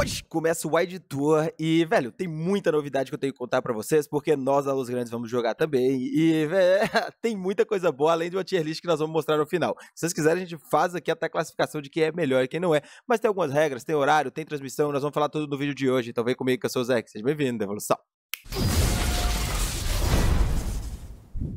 Hoje começa o Wide Tour e, velho, tem muita novidade que eu tenho que contar para vocês, porque nós da Luz Grandes vamos jogar também. E, velho, tem muita coisa boa, além de uma tier list que nós vamos mostrar no final. Se vocês quiserem, a gente faz aqui até a classificação de quem é melhor e quem não é. Mas tem algumas regras, tem horário, tem transmissão, nós vamos falar tudo no vídeo de hoje. Então vem comigo que eu sou o Zé, seja bem-vindo, evolução.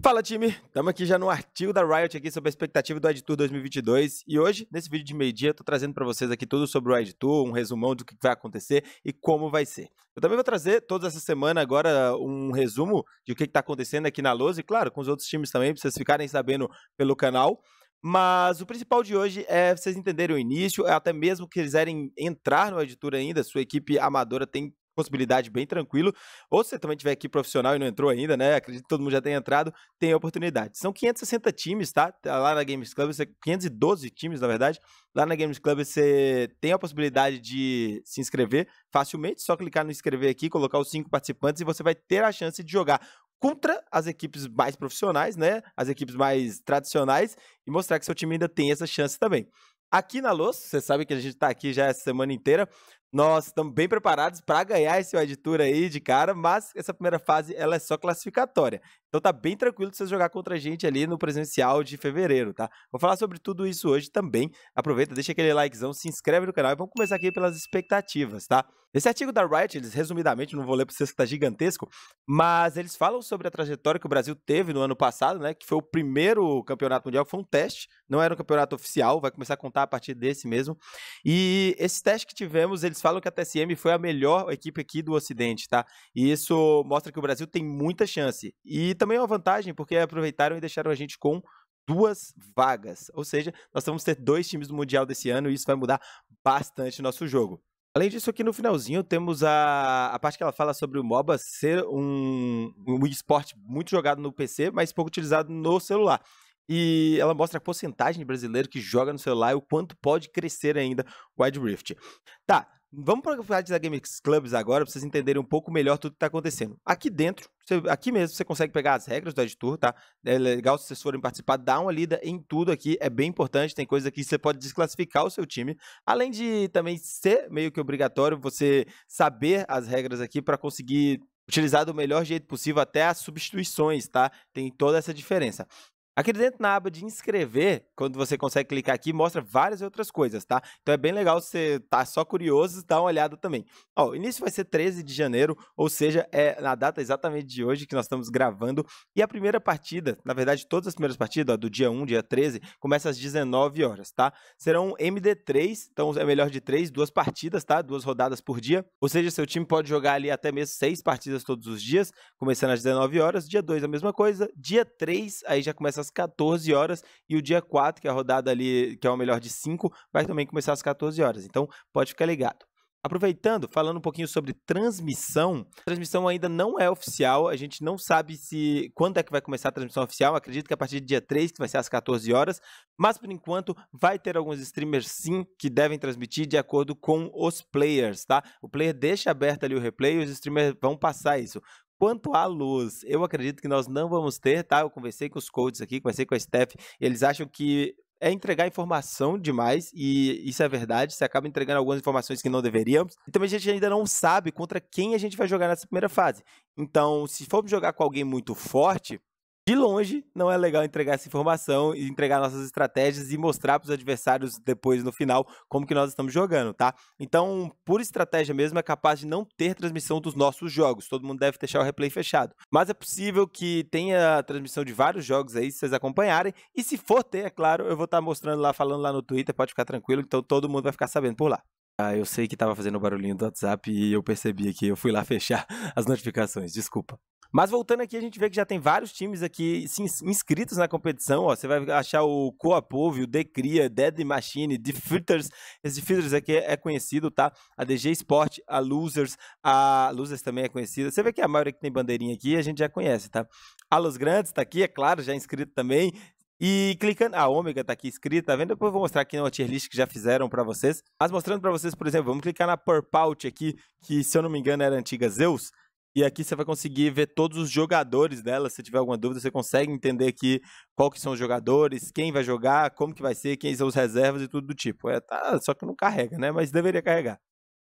Fala time, estamos aqui já no artigo da Riot aqui sobre a expectativa do Ed Tour 2022 e hoje, nesse vídeo de meio-dia, estou trazendo para vocês aqui tudo sobre o Ed Tour, um resumão do que vai acontecer e como vai ser. Eu também vou trazer toda essa semana agora um resumo de o que está acontecendo aqui na Lose e claro, com os outros times também, para vocês ficarem sabendo pelo canal. Mas o principal de hoje é vocês entenderem o início, é até mesmo que quiserem entrar no editor ainda, sua equipe amadora tem possibilidade bem tranquilo. Ou se você também tiver aqui profissional e não entrou ainda, né? Acredito que todo mundo já tenha entrado, tem a oportunidade. São 560 times, tá? tá? Lá na Games Club, você, 512 times, na verdade. Lá na Games Club você tem a possibilidade de se inscrever facilmente, só clicar no inscrever aqui, colocar os cinco participantes e você vai ter a chance de jogar contra as equipes mais profissionais, né? As equipes mais tradicionais e mostrar que seu time ainda tem essa chance também aqui na Luz. Você sabe que a gente está aqui já essa semana inteira. Nós estamos bem preparados para ganhar esse wide tour aí de cara, mas essa primeira fase ela é só classificatória. Então tá bem tranquilo de você jogar contra a gente ali no presencial de fevereiro, tá? Vou falar sobre tudo isso hoje também. Aproveita, deixa aquele likezão, se inscreve no canal e vamos começar aqui pelas expectativas, tá? Esse artigo da Wright, eles resumidamente, não vou ler para vocês que está gigantesco, mas eles falam sobre a trajetória que o Brasil teve no ano passado, né, que foi o primeiro campeonato mundial, foi um teste, não era um campeonato oficial, vai começar a contar a partir desse mesmo. E esse teste que tivemos, eles falam que a TSM foi a melhor equipe aqui do Ocidente, tá? E isso mostra que o Brasil tem muita chance. E também é uma vantagem, porque aproveitaram e deixaram a gente com duas vagas. Ou seja, nós vamos ter dois times do Mundial desse ano e isso vai mudar bastante o nosso jogo. Além disso, aqui no finalzinho temos a, a parte que ela fala sobre o MOBA ser um, um esporte muito jogado no PC, mas pouco utilizado no celular. E ela mostra a porcentagem de brasileiro que joga no celular e o quanto pode crescer ainda o Wild Rift. Tá, vamos para a parte da Games Clubs agora, para vocês entenderem um pouco melhor tudo que está acontecendo. Aqui dentro, você, aqui mesmo você consegue pegar as regras do editor, tá? É legal se vocês forem participar, dá uma lida em tudo aqui, é bem importante, tem coisa que você pode desclassificar o seu time, além de também ser meio que obrigatório você saber as regras aqui para conseguir utilizar do melhor jeito possível até as substituições, tá? Tem toda essa diferença. Aqui dentro na aba de inscrever, quando você consegue clicar aqui, mostra várias outras coisas, tá? Então é bem legal você tá só curioso, dá uma olhada também. Ó, o início vai ser 13 de janeiro, ou seja, é na data exatamente de hoje que nós estamos gravando. E a primeira partida, na verdade, todas as primeiras partidas, ó, do dia 1, dia 13, começa às 19 horas, tá? Serão MD3, então é melhor de 3, duas partidas, tá? Duas rodadas por dia. Ou seja, seu time pode jogar ali até mesmo seis partidas todos os dias, começando às 19 horas. Dia 2 a mesma coisa, dia 3 aí já começa às 14 horas e o dia 4, que é a rodada ali, que é o melhor de 5, vai também começar às 14 horas. Então, pode ficar ligado. Aproveitando, falando um pouquinho sobre transmissão, a transmissão ainda não é oficial, a gente não sabe se quando é que vai começar a transmissão oficial, acredito que a partir do dia 3, que vai ser às 14 horas, mas por enquanto vai ter alguns streamers sim que devem transmitir de acordo com os players, tá? O player deixa aberto ali o replay e os streamers vão passar isso. Quanto à luz, eu acredito que nós não vamos ter, tá? Eu conversei com os coaches aqui, conversei com a Steph, eles acham que é entregar informação demais, e isso é verdade, você acaba entregando algumas informações que não deveríamos. E também a gente ainda não sabe contra quem a gente vai jogar nessa primeira fase. Então, se formos jogar com alguém muito forte, de longe, não é legal entregar essa informação e entregar nossas estratégias e mostrar para os adversários depois no final como que nós estamos jogando, tá? Então, por estratégia mesmo, é capaz de não ter transmissão dos nossos jogos. Todo mundo deve deixar o replay fechado. Mas é possível que tenha transmissão de vários jogos aí, se vocês acompanharem. E se for ter, é claro, eu vou estar tá mostrando lá, falando lá no Twitter, pode ficar tranquilo, então todo mundo vai ficar sabendo por lá. Ah, eu sei que estava fazendo barulhinho do WhatsApp e eu percebi que eu fui lá fechar as notificações, desculpa. Mas voltando aqui, a gente vê que já tem vários times aqui inscritos na competição. Ó, você vai achar o Coapov, o Decria, Dead Machine, The Filters. Esse Filters aqui é, é conhecido, tá? A DG Sport, a Losers, a Losers também é conhecida. Você vê que a maioria que tem bandeirinha aqui a gente já conhece, tá? A Los Grandes tá aqui, é claro, já é inscrito também. E clicando, a ômega tá aqui escrita, tá vendo? Depois eu vou mostrar aqui na tier list que já fizeram para vocês. Mas mostrando para vocês, por exemplo, vamos clicar na Purpout aqui, que se eu não me engano era antiga Zeus. E aqui você vai conseguir ver todos os jogadores dela. Se tiver alguma dúvida, você consegue entender aqui qual que são os jogadores, quem vai jogar, como que vai ser, quem são os reservas e tudo do tipo. É, tá, só que não carrega, né? Mas deveria carregar.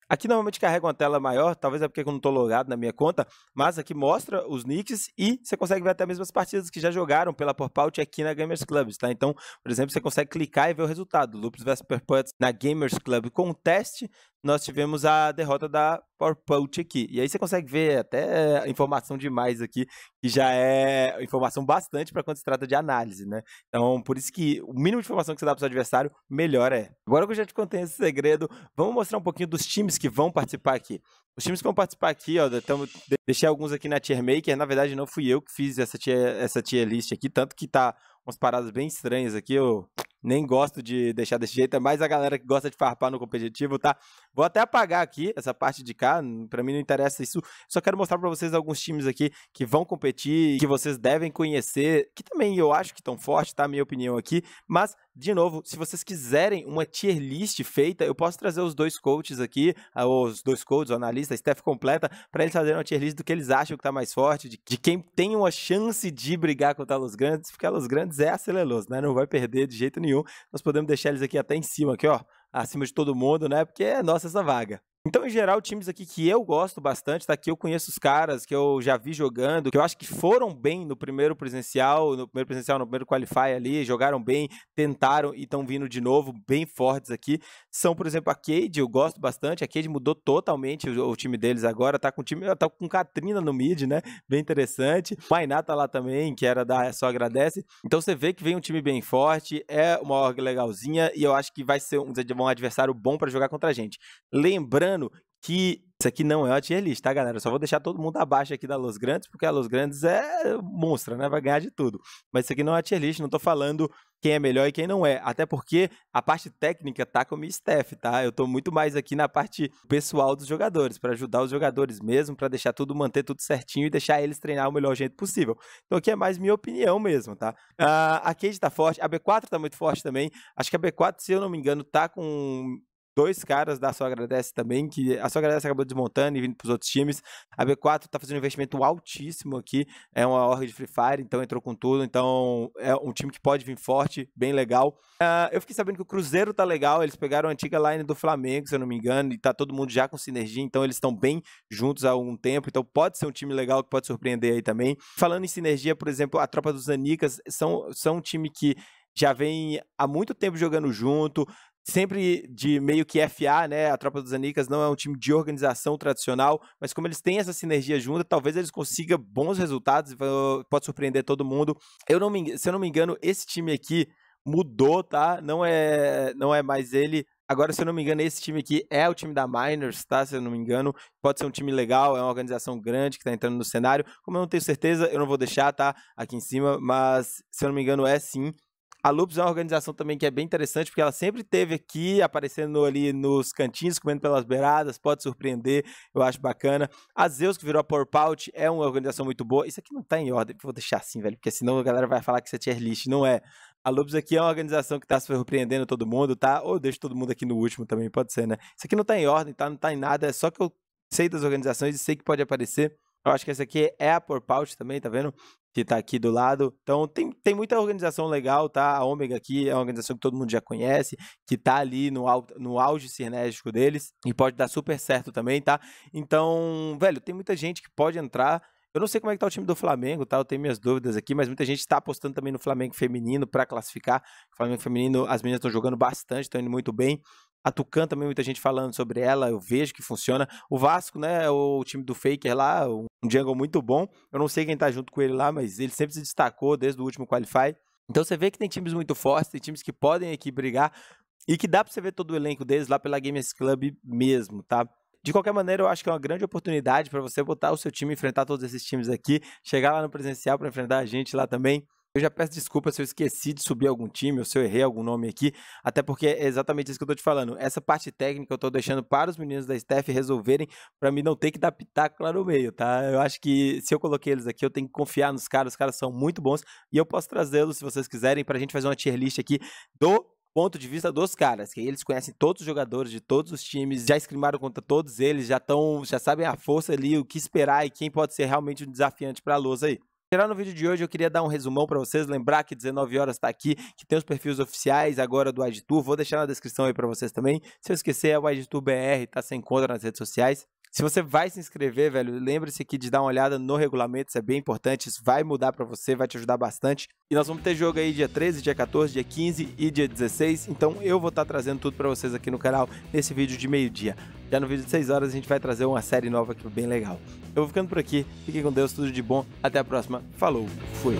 Aqui normalmente carrega uma tela maior, talvez é porque eu não estou logado na minha conta, mas aqui mostra os nicks e você consegue ver até mesmo as partidas que já jogaram pela Porpout aqui na Gamers Club, tá? Então, por exemplo, você consegue clicar e ver o resultado. Lupus vs Perpets na Gamers Club com o teste, nós tivemos a derrota da Powerpoint aqui. E aí você consegue ver até informação demais aqui, que já é informação bastante para quando se trata de análise, né? Então, por isso que o mínimo de informação que você dá para o seu adversário, melhor é. Agora que eu já te contei esse segredo, vamos mostrar um pouquinho dos times que vão participar aqui. Os times que vão participar aqui, ó, tamo, deixei alguns aqui na tier maker, na verdade não fui eu que fiz essa tier, essa tier list aqui, tanto que tá umas paradas bem estranhas aqui, eu nem gosto de deixar desse jeito, é mais a galera que gosta de farpar no competitivo, tá? Vou até apagar aqui essa parte de cá, para mim não interessa isso. Só quero mostrar para vocês alguns times aqui que vão competir, que vocês devem conhecer, que também eu acho que estão fortes, tá? Minha opinião aqui. Mas de novo, se vocês quiserem uma tier list feita, eu posso trazer os dois coaches aqui, os dois coaches, o analista, a staff completa, para eles fazerem uma tier list do que eles acham que está mais forte, de, de, quem tem uma chance de brigar contra os grandes, porque os grandes é aceleroso, né? Não vai perder de jeito nenhum. Nós podemos deixar eles aqui até em cima, aqui, ó acima de todo mundo, né? Porque é nossa essa vaga. Então, em geral, times aqui que eu gosto bastante, tá aqui eu conheço os caras que eu já vi jogando, que eu acho que foram bem no primeiro presencial, no primeiro presencial, no primeiro qualify ali, jogaram bem, tentaram e estão vindo de novo, bem fortes aqui. São, por exemplo, a Cade, eu gosto bastante, a Cade mudou totalmente o, o, time deles agora, tá com o time, tá com Katrina no mid, né? Bem interessante. O Mainá tá lá também, que era da Só Agradece. Então você vê que vem um time bem forte, é uma org legalzinha e eu acho que vai ser um, um adversário bom para jogar contra a gente. Lembrando lembrando que isso aqui não é uma tier list, tá, galera? Eu só vou deixar todo mundo abaixo aqui da Los Grandes, porque a Los Grandes é monstra, né? Vai ganhar de tudo. Mas isso aqui não é uma tier list, não tô falando quem é melhor e quem não é. Até porque a parte técnica tá com o staff, tá? Eu tô muito mais aqui na parte pessoal dos jogadores, para ajudar os jogadores mesmo, para deixar tudo, manter tudo certinho e deixar eles treinar o melhor jeito possível. Então aqui é mais minha opinião mesmo, tá? Uh, a Cage tá forte, a B4 tá muito forte também. Acho que a B4, se eu não me engano, tá com dois caras da Só Agradece também, que a Só Agradece acabou desmontando e vindo para os outros times. A B4 está fazendo um investimento altíssimo aqui, é uma org de Free Fire, então entrou com tudo, então é um time que pode vir forte, bem legal. Uh, eu fiquei sabendo que o Cruzeiro tá legal, eles pegaram a antiga line do Flamengo, se eu não me engano, e tá todo mundo já com sinergia, então eles estão bem juntos há algum tempo, então pode ser um time legal que pode surpreender aí também. Falando em sinergia, por exemplo, a tropa dos Anicas são, são um time que já vem há muito tempo jogando junto, sempre de meio que FA, né? A Tropa dos Anicas não é um time de organização tradicional, mas como eles têm essa sinergia junta, talvez eles consigam bons resultados e pode surpreender todo mundo. Eu não me, se eu não me engano, esse time aqui mudou, tá? Não é, não é mais ele. Agora, se eu não me engano, esse time aqui é o time da Miners, tá? Se eu não me engano, pode ser um time legal, é uma organização grande que tá entrando no cenário. Como eu não tenho certeza, eu não vou deixar, tá? Aqui em cima, mas se eu não me engano, é sim a Lupus é uma organização também que é bem interessante, porque ela sempre teve aqui, aparecendo ali nos cantinhos, comendo pelas beiradas, pode surpreender, eu acho bacana. A Zeus, que virou a Porpout, é uma organização muito boa. Isso aqui não tá em ordem, vou deixar assim, velho, porque senão a galera vai falar que isso é tier list, não é. A Lobos aqui é uma organização que tá surpreendendo todo mundo, tá? Ou deixa todo mundo aqui no último também, pode ser, né? Isso aqui não tá em ordem, tá? Não tá em nada, é só que eu sei das organizações e sei que pode aparecer. Eu acho que essa aqui é a Porpout também, tá vendo? que tá aqui do lado. Então tem, tem muita organização legal, tá? A Ômega aqui é uma organização que todo mundo já conhece, que tá ali no, no auge cinético deles e pode dar super certo também, tá? Então, velho, tem muita gente que pode entrar. Eu não sei como é que tá o time do Flamengo, tá? Eu tenho minhas dúvidas aqui, mas muita gente está apostando também no Flamengo feminino para classificar. O Flamengo feminino, as meninas estão jogando bastante, estão indo muito bem. A Tucan também, muita gente falando sobre ela, eu vejo que funciona. O Vasco, né, é o time do Faker lá, um jungle muito bom. Eu não sei quem tá junto com ele lá, mas ele sempre se destacou desde o último Qualify. Então você vê que tem times muito fortes, tem times que podem aqui brigar e que dá pra você ver todo o elenco deles lá pela Games Club mesmo, tá? De qualquer maneira, eu acho que é uma grande oportunidade para você botar o seu time, enfrentar todos esses times aqui, chegar lá no presencial para enfrentar a gente lá também. Eu já peço desculpa se eu esqueci de subir algum time ou se eu errei algum nome aqui, até porque é exatamente isso que eu tô te falando. Essa parte técnica eu tô deixando para os meninos da Steph resolverem, para mim não ter que dar pitaco lá no meio, tá? Eu acho que se eu coloquei eles aqui, eu tenho que confiar nos caras, os caras são muito bons e eu posso trazê-los se vocês quiserem para a gente fazer uma tier list aqui do ponto de vista dos caras, que eles conhecem todos os jogadores de todos os times, já escrimaram contra todos eles, já estão, já sabem a força ali, o que esperar e quem pode ser realmente um desafiante para a lousa aí geral, no vídeo de hoje eu queria dar um resumão para vocês, lembrar que 19 horas está aqui, que tem os perfis oficiais agora do AdTour, vou deixar na descrição aí para vocês também. Se eu esquecer, é o AdTour BR, tá sem conta nas redes sociais. Se você vai se inscrever, velho, lembre-se aqui de dar uma olhada no regulamento, isso é bem importante, isso vai mudar para você, vai te ajudar bastante. E nós vamos ter jogo aí dia 13, dia 14, dia 15 e dia 16, então eu vou estar tá trazendo tudo para vocês aqui no canal nesse vídeo de meio-dia. Já no vídeo de 6 horas a gente vai trazer uma série nova aqui bem legal. Eu vou ficando por aqui, fique com Deus, tudo de bom, até a próxima, falou, fui!